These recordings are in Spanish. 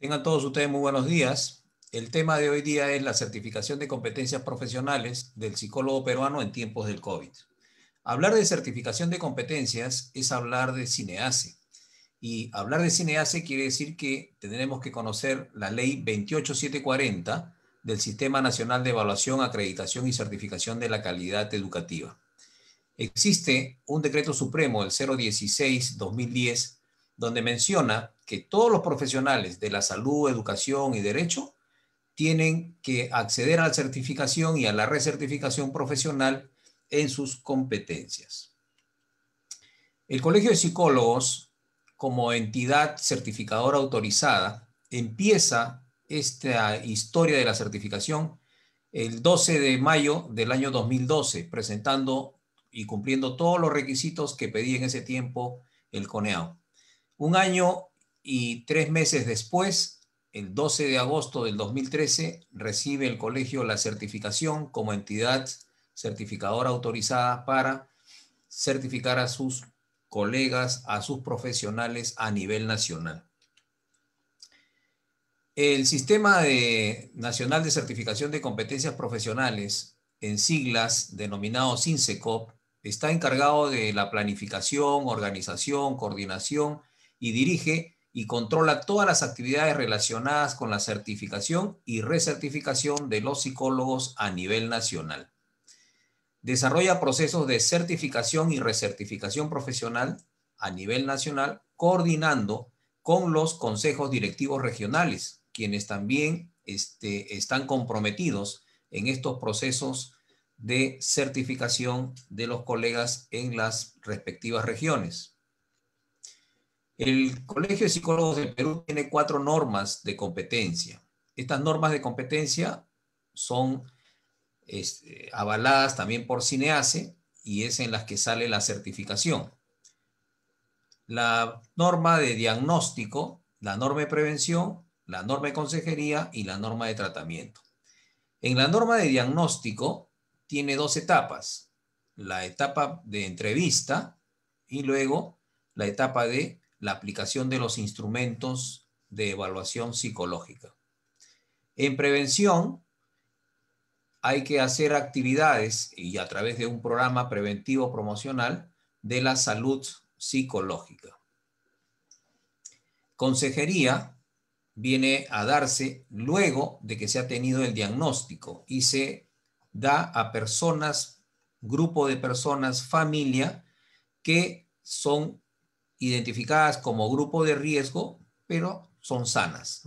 Tengan todos ustedes muy buenos días. El tema de hoy día es la certificación de competencias profesionales del psicólogo peruano en tiempos del COVID. Hablar de certificación de competencias es hablar de CINEACE. Y hablar de CINEACE quiere decir que tendremos que conocer la ley 28740 del Sistema Nacional de Evaluación, Acreditación y Certificación de la Calidad Educativa. Existe un decreto supremo, el 016-2010, donde menciona que todos los profesionales de la salud, educación y derecho tienen que acceder a la certificación y a la recertificación profesional en sus competencias. El Colegio de Psicólogos, como entidad certificadora autorizada, empieza esta historia de la certificación el 12 de mayo del año 2012, presentando y cumpliendo todos los requisitos que pedía en ese tiempo el CONEAO. Un año y tres meses después, el 12 de agosto del 2013, recibe el colegio la certificación como entidad certificadora autorizada para certificar a sus colegas, a sus profesionales a nivel nacional. El Sistema Nacional de Certificación de Competencias Profesionales, en siglas denominado SINSECOP, está encargado de la planificación, organización, coordinación y dirige y controla todas las actividades relacionadas con la certificación y recertificación de los psicólogos a nivel nacional. Desarrolla procesos de certificación y recertificación profesional a nivel nacional, coordinando con los consejos directivos regionales, quienes también este, están comprometidos en estos procesos de certificación de los colegas en las respectivas regiones. El Colegio de Psicólogos de Perú tiene cuatro normas de competencia. Estas normas de competencia son este, avaladas también por CINEACE y es en las que sale la certificación. La norma de diagnóstico, la norma de prevención, la norma de consejería y la norma de tratamiento. En la norma de diagnóstico tiene dos etapas, la etapa de entrevista y luego la etapa de la aplicación de los instrumentos de evaluación psicológica. En prevención, hay que hacer actividades y a través de un programa preventivo promocional de la salud psicológica. Consejería viene a darse luego de que se ha tenido el diagnóstico y se da a personas, grupo de personas, familia, que son identificadas como grupo de riesgo, pero son sanas.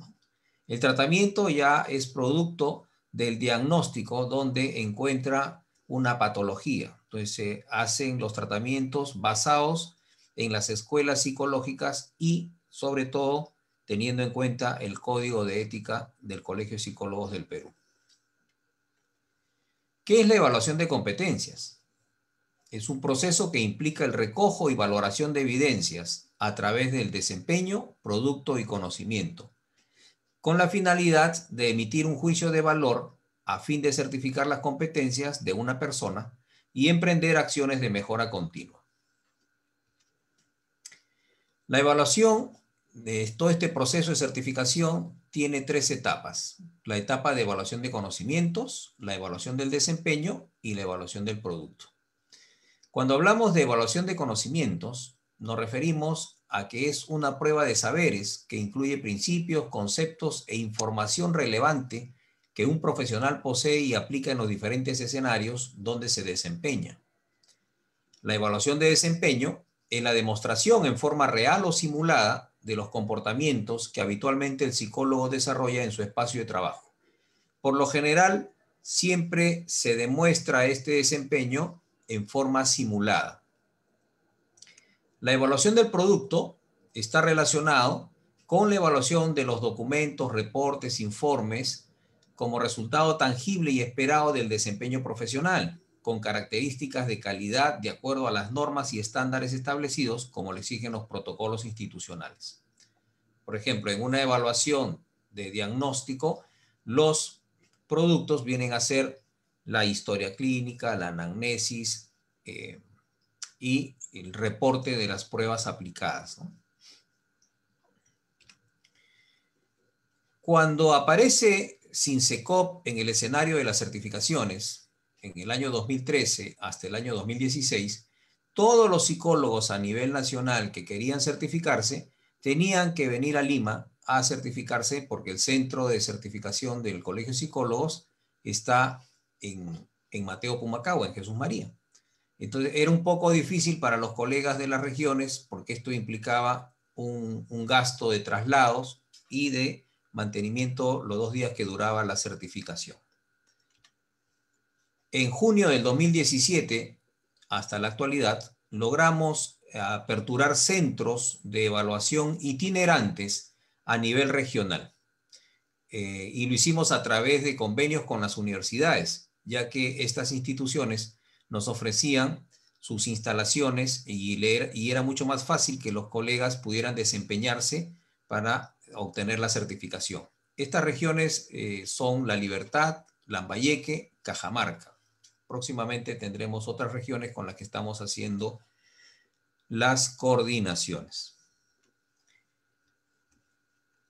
El tratamiento ya es producto del diagnóstico donde encuentra una patología. Entonces se hacen los tratamientos basados en las escuelas psicológicas y sobre todo teniendo en cuenta el código de ética del Colegio de Psicólogos del Perú. ¿Qué es la evaluación de competencias? es un proceso que implica el recojo y valoración de evidencias a través del desempeño, producto y conocimiento, con la finalidad de emitir un juicio de valor a fin de certificar las competencias de una persona y emprender acciones de mejora continua. La evaluación de todo este proceso de certificación tiene tres etapas. La etapa de evaluación de conocimientos, la evaluación del desempeño y la evaluación del producto. Cuando hablamos de evaluación de conocimientos, nos referimos a que es una prueba de saberes que incluye principios, conceptos e información relevante que un profesional posee y aplica en los diferentes escenarios donde se desempeña. La evaluación de desempeño es la demostración en forma real o simulada de los comportamientos que habitualmente el psicólogo desarrolla en su espacio de trabajo. Por lo general, siempre se demuestra este desempeño en forma simulada. La evaluación del producto está relacionado con la evaluación de los documentos, reportes, informes como resultado tangible y esperado del desempeño profesional, con características de calidad de acuerdo a las normas y estándares establecidos como le exigen los protocolos institucionales. Por ejemplo, en una evaluación de diagnóstico, los productos vienen a ser la historia clínica, la anamnesis eh, y el reporte de las pruebas aplicadas. Cuando aparece SINSECOP en el escenario de las certificaciones, en el año 2013 hasta el año 2016, todos los psicólogos a nivel nacional que querían certificarse tenían que venir a Lima a certificarse porque el centro de certificación del Colegio de Psicólogos está en, Mateo Pumacagua, en Jesús María. Entonces era un poco difícil para los colegas de las regiones porque esto implicaba un, gasto de traslados y de mantenimiento los dos días que duraba la certificación. En junio del 2017, hasta la actualidad, logramos aperturar centros de evaluación itinerantes a nivel regional. Eh, y lo hicimos a través de convenios con las universidades ya que estas instituciones nos ofrecían sus instalaciones y, era mucho más fácil que los colegas pudieran desempeñarse para obtener la certificación. Estas regiones eh, son La Libertad, Lambayeque, Cajamarca. Próximamente tendremos otras regiones con las que estamos haciendo las coordinaciones.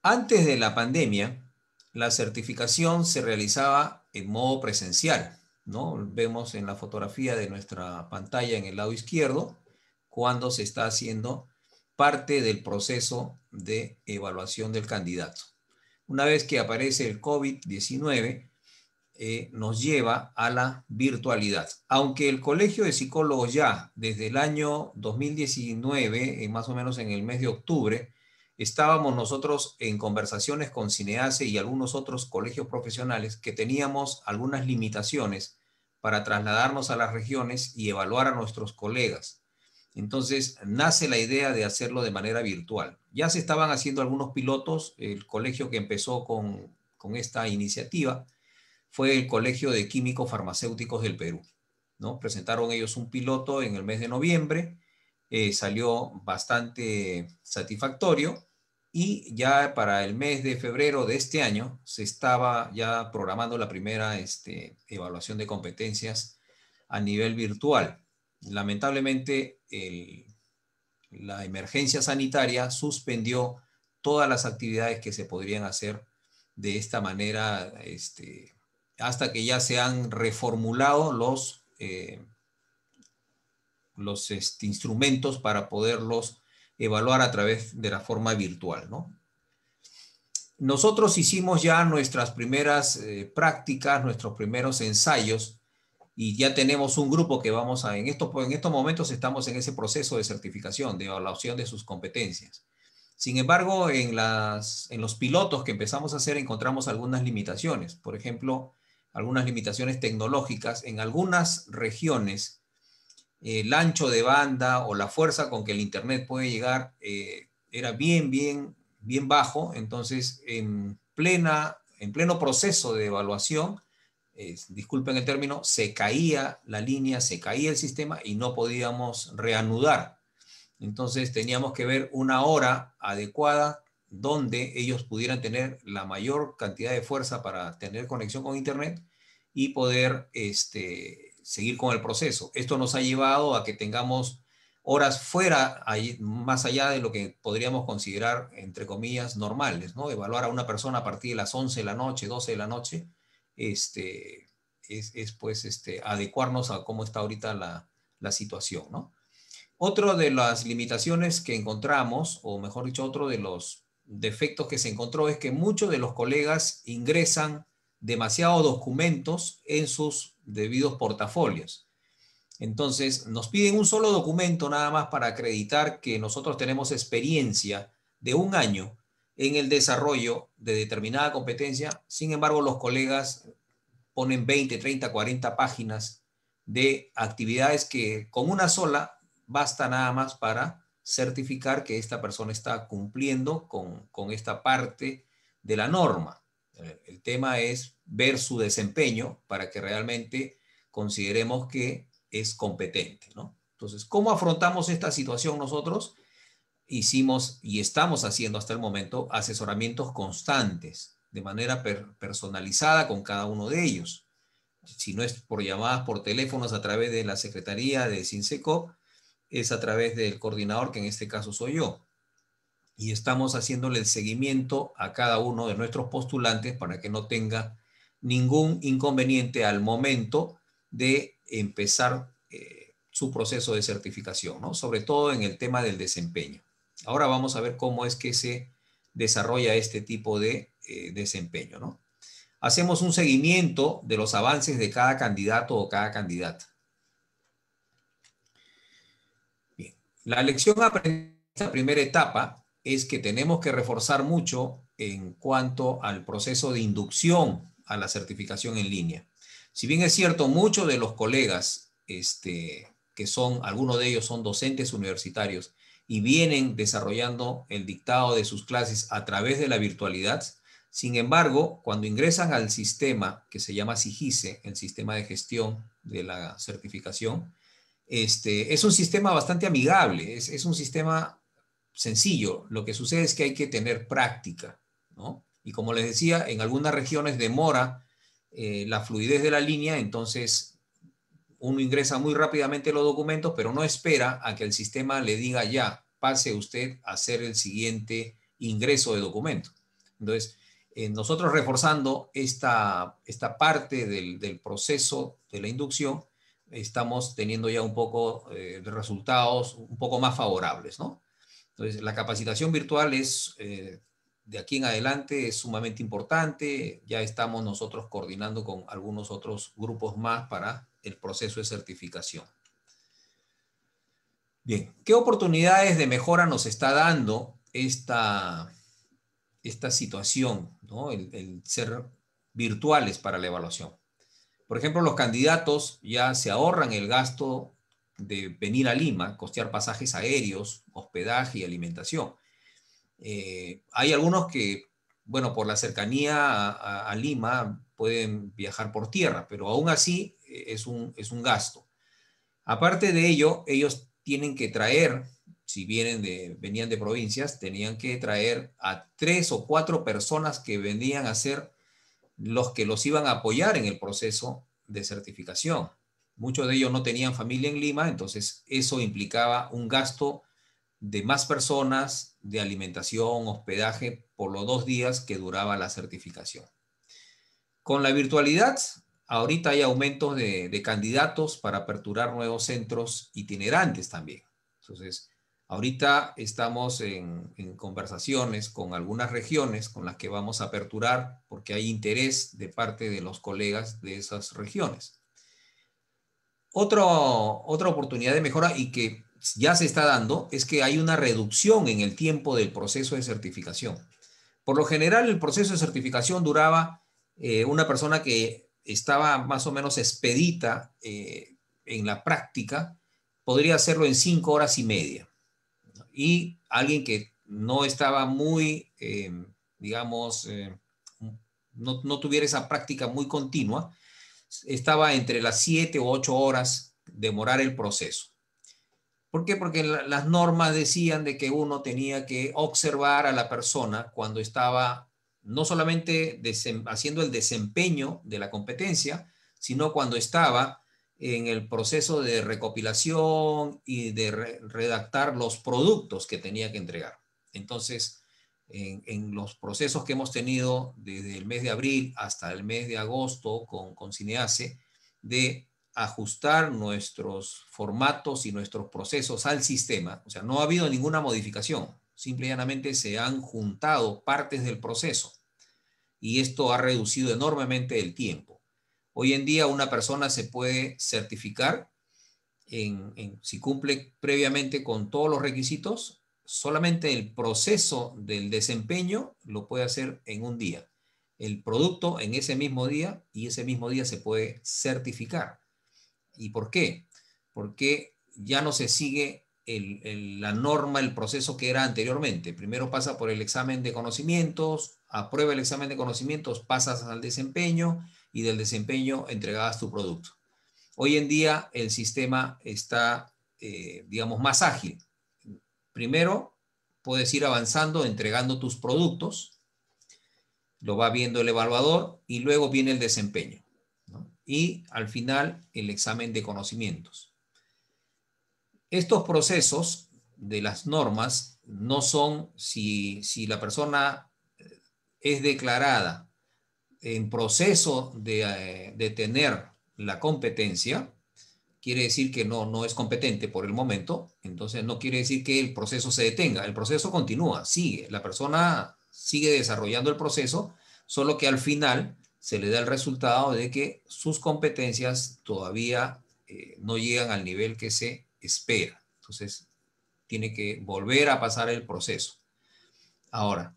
Antes de la pandemia, la certificación se realizaba en modo presencial. ¿no? Vemos en la fotografía de nuestra pantalla en el lado izquierdo cuando se está haciendo parte del proceso de evaluación del candidato. Una vez que aparece el COVID-19, eh, nos lleva a la virtualidad. Aunque el Colegio de Psicólogos ya desde el año 2019, eh, más o menos en el mes de octubre, estábamos nosotros en conversaciones con Cinease y algunos otros colegios profesionales que teníamos algunas limitaciones para trasladarnos a las regiones y evaluar a nuestros colegas. Entonces nace la idea de hacerlo de manera virtual. Ya se estaban haciendo algunos pilotos, el colegio que empezó con, esta iniciativa fue el Colegio de Químicos Farmacéuticos del Perú. ¿no? Presentaron ellos un piloto en el mes de noviembre eh, salió bastante satisfactorio y ya para el mes de febrero de este año se estaba ya programando la primera este, evaluación de competencias a nivel virtual. Lamentablemente, la emergencia sanitaria suspendió todas las actividades que se podrían hacer de esta manera este, hasta que ya se han reformulado los, eh, los este, instrumentos para poderlos evaluar a través de la forma virtual, ¿no? Nosotros hicimos ya nuestras primeras eh, prácticas, nuestros primeros ensayos y ya tenemos un grupo que vamos a, en estos, en estos momentos estamos en ese proceso de certificación, de evaluación de sus competencias. Sin embargo, en, en los pilotos que empezamos a hacer encontramos algunas limitaciones, por ejemplo, algunas limitaciones tecnológicas. En algunas regiones el ancho de banda o la fuerza con que el Internet puede llegar eh, era bien, bien, bien bajo. Entonces, en, plena, en pleno proceso de evaluación, disculpen el término, se caía la línea, se caía el sistema y no podíamos reanudar. Entonces teníamos que ver una hora adecuada donde ellos pudieran tener la mayor cantidad de fuerza para tener conexión con Internet y poder este, seguir con el proceso. Esto nos ha llevado a que tengamos horas fuera, ahí, más allá de lo que podríamos considerar, entre comillas, normales, ¿no? Evaluar a una persona a partir de las 11 de la noche, 12 de la noche, este, es, pues este, adecuarnos a cómo está ahorita la, situación, ¿no? Otro de las limitaciones que encontramos, o mejor dicho, otro de los defectos que se encontró es que muchos de los colegas ingresan demasiados documentos en sus debidos portafolios. Entonces, nos piden un solo documento nada más para acreditar que nosotros tenemos experiencia de un año en el desarrollo de determinada competencia. Sin embargo, los colegas ponen 20, 30, 40 páginas de actividades que con una sola basta nada más para certificar que esta persona está cumpliendo con, con esta parte de la norma. El tema es ver su desempeño para que realmente consideremos que es competente, ¿no? Entonces, ¿cómo afrontamos esta situación nosotros? Hicimos y estamos haciendo hasta el momento asesoramientos constantes, de manera personalizada con cada uno de ellos. Si no es por llamadas, por teléfonos a través de la Secretaría de CINSECO, es a través del coordinador, que en este caso soy yo y estamos haciéndole el seguimiento a cada uno de nuestros postulantes para que no tenga ningún inconveniente al momento de empezar eh, su proceso de certificación, ¿no? sobre todo en el tema del desempeño. Ahora vamos a ver cómo es que se desarrolla este tipo de eh, desempeño. ¿no? Hacemos un seguimiento de los avances de cada candidato o cada candidata. Bien. La lección aprendida, la primera etapa, es que tenemos que reforzar mucho en cuanto al proceso de inducción a la certificación en línea. Si bien es cierto, muchos de los colegas, este, que son, algunos de ellos son docentes universitarios y vienen desarrollando el dictado de sus clases a través de la virtualidad, sin embargo, cuando ingresan al sistema que se llama SIGICE, el sistema de gestión de la certificación, este, es un sistema bastante amigable, es, es un sistema sencillo, lo que sucede es que hay que tener práctica, ¿no? Y como les decía, en algunas regiones demora eh, la fluidez de la línea, entonces uno ingresa muy rápidamente los documentos, pero no espera a que el sistema le diga ya, pase usted a hacer el siguiente ingreso de documento. Entonces, eh, nosotros reforzando esta, esta parte del, proceso de la inducción, estamos teniendo ya un poco eh, de resultados un poco más favorables, ¿no? Entonces, la capacitación virtual es, eh, de aquí en adelante, es sumamente importante. Ya estamos nosotros coordinando con algunos otros grupos más para el proceso de certificación. Bien, ¿qué oportunidades de mejora nos está dando esta, esta situación, el, el ser virtuales para la evaluación? Por ejemplo, los candidatos ya se ahorran el gasto de venir a Lima, costear pasajes aéreos, hospedaje y alimentación. Eh, hay algunos que, bueno, por la cercanía a, Lima pueden viajar por tierra, pero aún así eh, es un, es un gasto. Aparte de ello, ellos tienen que traer, si vienen de, venían de provincias, tenían que traer a tres o cuatro personas que venían a ser los que los iban a apoyar en el proceso de certificación. Muchos de ellos no tenían familia en Lima, entonces eso implicaba un gasto de más personas, de alimentación, hospedaje, por los dos días que duraba la certificación. Con la virtualidad, ahorita hay aumentos de, candidatos para aperturar nuevos centros itinerantes también. Entonces, ahorita estamos en conversaciones con algunas regiones con las que vamos a aperturar porque hay interés de parte de los colegas de esas regiones otra oportunidad de mejora y que ya se está dando es que hay una reducción en el tiempo del proceso de certificación. Por lo general, el proceso de certificación duraba eh, una persona que estaba más o menos expedita eh, en la práctica, podría hacerlo en cinco horas y media. Y alguien que no estaba muy, eh, digamos, no tuviera esa práctica muy continua, estaba entre las siete o 8 horas demorar el proceso. ¿Por qué? Porque las normas decían de que uno tenía que observar a la persona cuando estaba no solamente haciendo el desempeño de la competencia, sino cuando estaba en el proceso de recopilación y de redactar los productos que tenía que entregar. Entonces, en, los procesos que hemos tenido desde el mes de abril hasta el mes de agosto con, con Cineace, de ajustar nuestros formatos y nuestros procesos al sistema. O sea, no ha habido ninguna modificación, simple se han juntado partes del proceso y esto ha reducido enormemente el tiempo. Hoy en día una persona se puede certificar en, si cumple previamente con todos los requisitos solamente el proceso del desempeño lo puede hacer en un día. El producto en ese mismo día y ese mismo día se puede certificar. ¿Y por qué? Porque ya no se sigue la norma, el proceso que era anteriormente. Primero pasa por el examen de conocimientos, aprueba el examen de conocimientos, pasas al desempeño y del desempeño entregas tu producto. Hoy en día el sistema está, eh, digamos, más ágil Primero, puedes ir avanzando entregando tus productos, lo va viendo el evaluador y luego viene el desempeño. Y al final, el examen de conocimientos. Estos procesos de las normas no son, si, si la persona eh, es declarada en proceso de, eh, de tener la competencia, quiere decir que no, no es competente por el momento, entonces no quiere decir que el proceso se detenga, el proceso continúa, sigue, la persona sigue desarrollando el proceso, solo que al final se le da el resultado de que sus competencias todavía eh, no llegan al nivel que se espera. Entonces, tiene que volver a pasar el proceso. Ahora,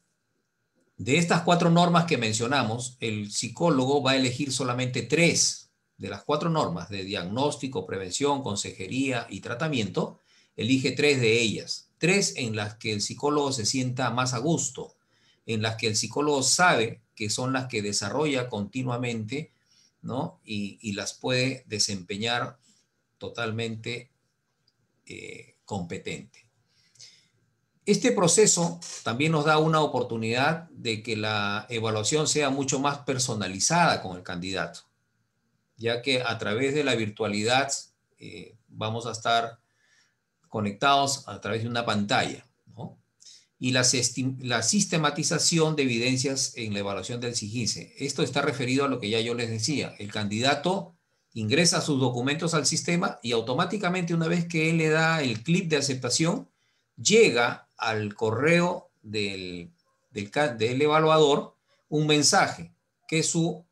de estas cuatro normas que mencionamos, el psicólogo va a elegir solamente tres de las cuatro normas de diagnóstico, prevención, consejería y tratamiento, elige tres de ellas. Tres en las que el psicólogo se sienta más a gusto, en las que el psicólogo sabe que son las que desarrolla continuamente ¿no? y, las puede desempeñar totalmente eh, competente. Este proceso también nos da una oportunidad de que la evaluación sea mucho más personalizada con el candidato ya que a través de la virtualidad eh, vamos a estar conectados a través de una pantalla. Y la, la, sistematización de evidencias en la evaluación del SIGICE. Esto está referido a lo que ya yo les decía. El candidato ingresa sus documentos al sistema y automáticamente una vez que él le da el clip de aceptación, llega al correo del, del, del evaluador un mensaje que su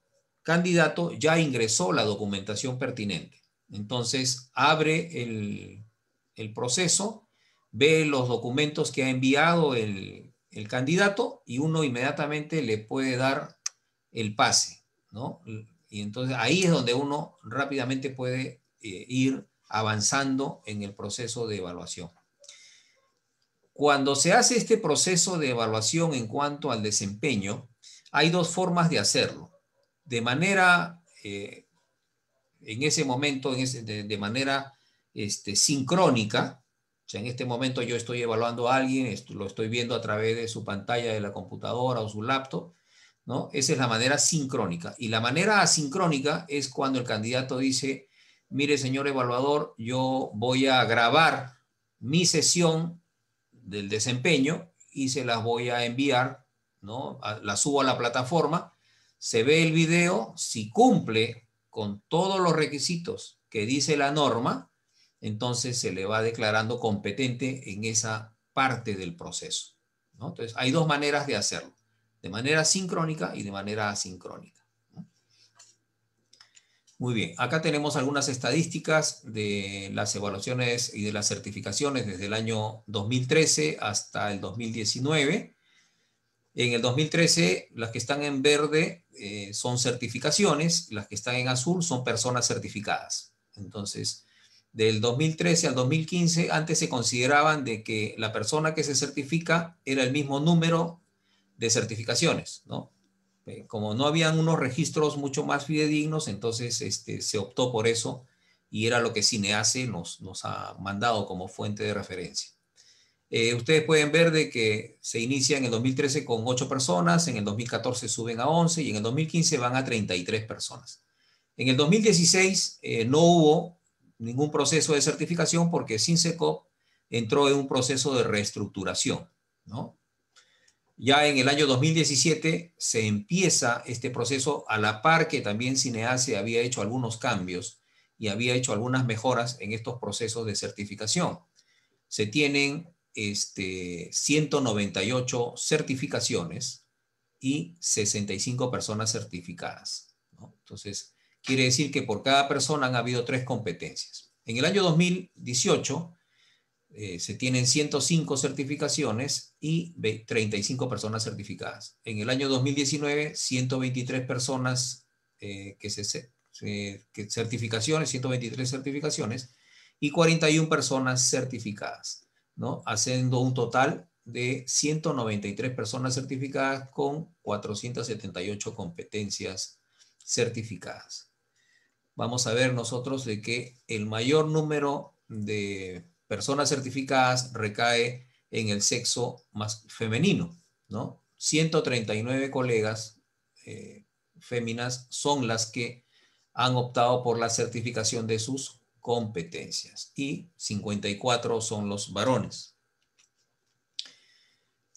candidato ya ingresó la documentación pertinente. Entonces, abre el, proceso, ve los documentos que ha enviado el, candidato y uno inmediatamente le puede dar el pase, Y entonces ahí es donde uno rápidamente puede eh, ir avanzando en el proceso de evaluación. Cuando se hace este proceso de evaluación en cuanto al desempeño, hay dos formas de hacerlo de manera, eh, en ese momento, de, manera este, sincrónica, o sea, en este momento yo estoy evaluando a alguien, lo estoy viendo a través de su pantalla de la computadora o su laptop, ¿no? Esa es la manera sincrónica. Y la manera asincrónica es cuando el candidato dice, mire, señor evaluador, yo voy a grabar mi sesión del desempeño y se las voy a enviar, ¿no? La subo a la plataforma se ve el video, si cumple con todos los requisitos que dice la norma, entonces se le va declarando competente en esa parte del proceso. Entonces, hay dos maneras de hacerlo, de manera sincrónica y de manera asincrónica. Muy bien, acá tenemos algunas estadísticas de las evaluaciones y de las certificaciones desde el año 2013 hasta el 2019. En el 2013, las que están en verde eh, son certificaciones, las que están en azul son personas certificadas. Entonces, del 2013 al 2015, antes se consideraban de que la persona que se certifica era el mismo número de certificaciones, ¿no? Eh, como no habían unos registros mucho más fidedignos, entonces este, se optó por eso y era lo que CINEACE nos ha mandado como fuente de referencia. Eh, ustedes pueden ver de que se inicia en el 2013 con 8 personas, en el 2014 suben a 11 y en el 2015 van a 33 personas. En el 2016 eh, no hubo ningún proceso de certificación porque SINSECOP entró en un proceso de reestructuración. Ya en el año 2017 se empieza este proceso a la par que también Cinease había hecho algunos cambios y había hecho algunas mejoras en estos procesos de certificación. Se tienen 198 este, certificaciones y 65 personas certificadas. Entonces, quiere decir que por cada persona han habido tres competencias. En el año 2018 eh, se tienen 105 certificaciones y 35 personas certificadas. En el año 2019, 123 personas eh, que se, certificaciones, 123 certificaciones y 41 personas certificadas haciendo un total de 193 personas certificadas con 478 competencias certificadas. Vamos a ver nosotros de que el mayor número de personas certificadas recae en el sexo más femenino, ¿no? 139 colegas eh, féminas son las que han optado por la certificación de sus competencias y 54 son los varones.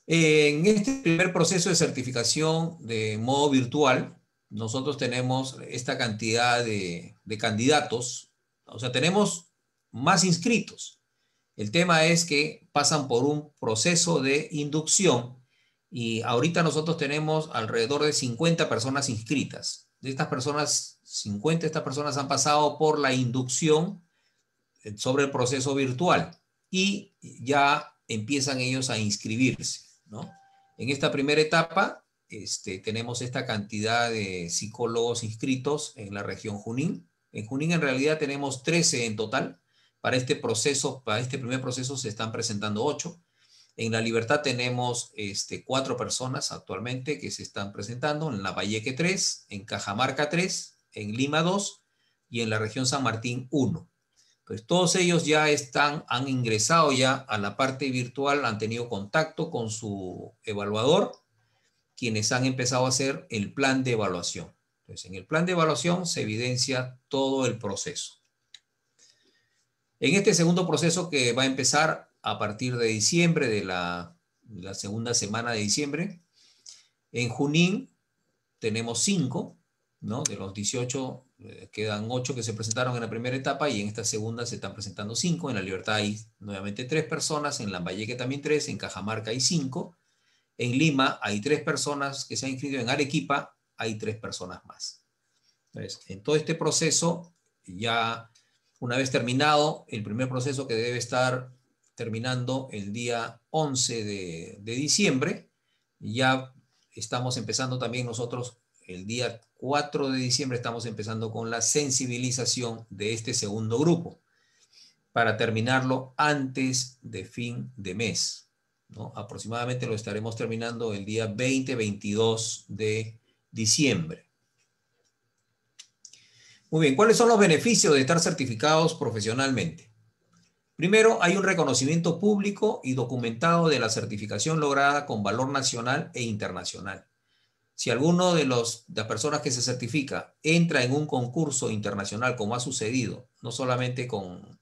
En este primer proceso de certificación de modo virtual, nosotros tenemos esta cantidad de, de candidatos, o sea, tenemos más inscritos. El tema es que pasan por un proceso de inducción y ahorita nosotros tenemos alrededor de 50 personas inscritas de estas personas, 50 de estas personas han pasado por la inducción eh, sobre el proceso virtual y ya empiezan ellos a inscribirse, ¿no? En esta primera etapa este, tenemos esta cantidad de psicólogos inscritos en la región Junín. En Junín en realidad tenemos 13 en total. Para este proceso, para este primer proceso se están presentando 8 en La Libertad tenemos este, cuatro personas actualmente que se están presentando, en La Valleque 3, en Cajamarca 3, en Lima 2 y en la región San Martín 1. Pues todos ellos ya están, han ingresado ya a la parte virtual, han tenido contacto con su evaluador, quienes han empezado a hacer el plan de evaluación. Entonces, en el plan de evaluación se evidencia todo el proceso. En este segundo proceso que va a empezar a partir de diciembre, de la, segunda semana de diciembre. En Junín tenemos cinco, ¿no? De los 18 eh, quedan ocho que se presentaron en la primera etapa y en esta segunda se están presentando cinco. En La Libertad hay nuevamente tres personas, en Lambayeque también tres, en Cajamarca hay cinco. En Lima hay tres personas que se han inscrito, en Arequipa hay tres personas más. Entonces, en todo este proceso, ya una vez terminado el primer proceso que debe estar terminando el día 11 de, diciembre. Ya estamos empezando también nosotros el día 4 de diciembre, estamos empezando con la sensibilización de este segundo grupo para terminarlo antes de fin de mes. Aproximadamente lo estaremos terminando el día 20-22 de diciembre. Muy bien, ¿cuáles son los beneficios de estar certificados profesionalmente? Primero, hay un reconocimiento público y documentado de la certificación lograda con valor nacional e internacional. Si alguno de, los, de las personas que se certifica entra en un concurso internacional, como ha sucedido, no solamente con,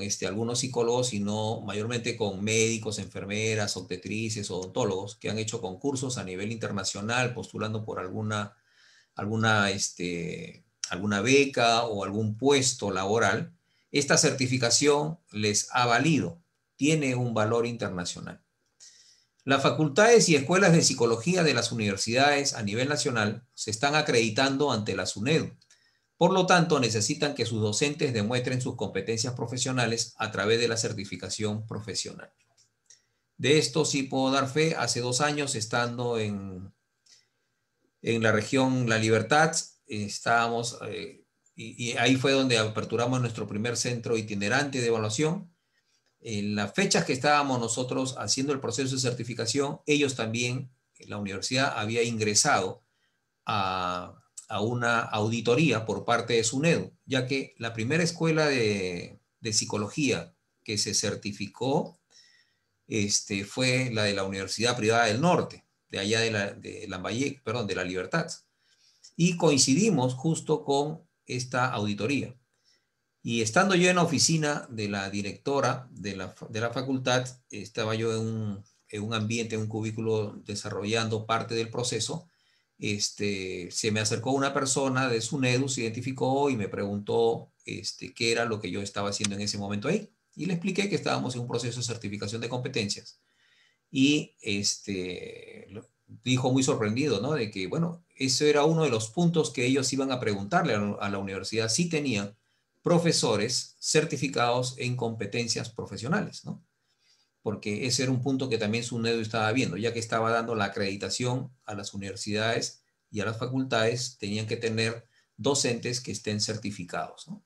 este, algunos psicólogos, sino mayormente con médicos, enfermeras, obstetrices, odontólogos, que han hecho concursos a nivel internacional postulando por alguna, alguna, este, alguna beca o algún puesto laboral, esta certificación les ha valido, tiene un valor internacional. Las facultades y escuelas de psicología de las universidades a nivel nacional se están acreditando ante la SUNEDU. Por lo tanto, necesitan que sus docentes demuestren sus competencias profesionales a través de la certificación profesional. De esto sí puedo dar fe. Hace dos años, estando en, en la región La Libertad, estábamos eh, y, ahí fue donde aperturamos nuestro primer centro itinerante de evaluación. En las fechas que estábamos nosotros haciendo el proceso de certificación, ellos también, la universidad había ingresado a, una auditoría por parte de SUNEDU, ya que la primera escuela de, psicología que se certificó este, fue la de la Universidad Privada del Norte, de allá de la, de Lambayeque, perdón, de la Libertad. Y coincidimos justo con esta auditoría. Y estando yo en la oficina de la directora de la, facultad, estaba yo en un, ambiente, en un cubículo desarrollando parte del proceso. Este, se me acercó una persona de SUNEDU, se identificó y me preguntó este, qué era lo que yo estaba haciendo en ese momento ahí. Y le expliqué que estábamos en un proceso de certificación de competencias. Y este, dijo muy sorprendido, ¿no? De que, bueno, eso era uno de los puntos que ellos iban a preguntarle a la universidad si tenían profesores certificados en competencias profesionales, ¿no? Porque ese era un punto que también su SUNEDU estaba viendo, ya que estaba dando la acreditación a las universidades y a las facultades, tenían que tener docentes que estén certificados, ¿no?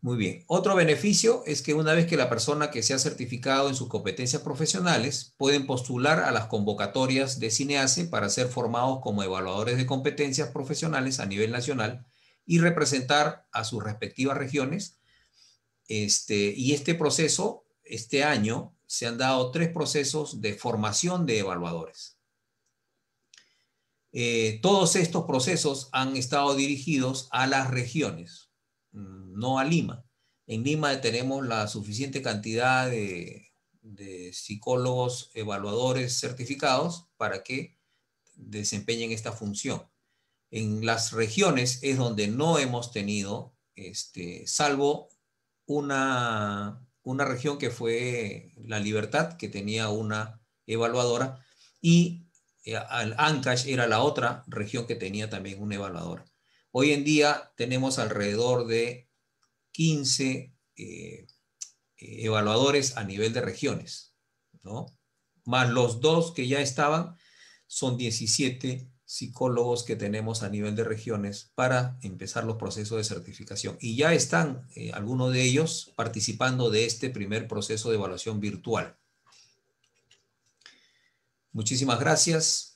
Muy bien. Otro beneficio es que una vez que la persona que se ha certificado en sus competencias profesionales pueden postular a las convocatorias de CINEACE para ser formados como evaluadores de competencias profesionales a nivel nacional y representar a sus respectivas regiones. Este, y este proceso, este año, se han dado tres procesos de formación de evaluadores. Eh, todos estos procesos han estado dirigidos a las regiones no a Lima. En Lima tenemos la suficiente cantidad de, psicólogos evaluadores certificados para que desempeñen esta función. En las regiones es donde no hemos tenido, este, salvo una, una región que fue La Libertad, que tenía una evaluadora, y eh, Ancash era la otra región que tenía también una evaluadora. Hoy en día tenemos alrededor de 15 eh, eh, evaluadores a nivel de regiones, ¿no? Más los dos que ya estaban, son 17 psicólogos que tenemos a nivel de regiones para empezar los procesos de certificación. Y ya están eh, algunos de ellos participando de este primer proceso de evaluación virtual. Muchísimas gracias.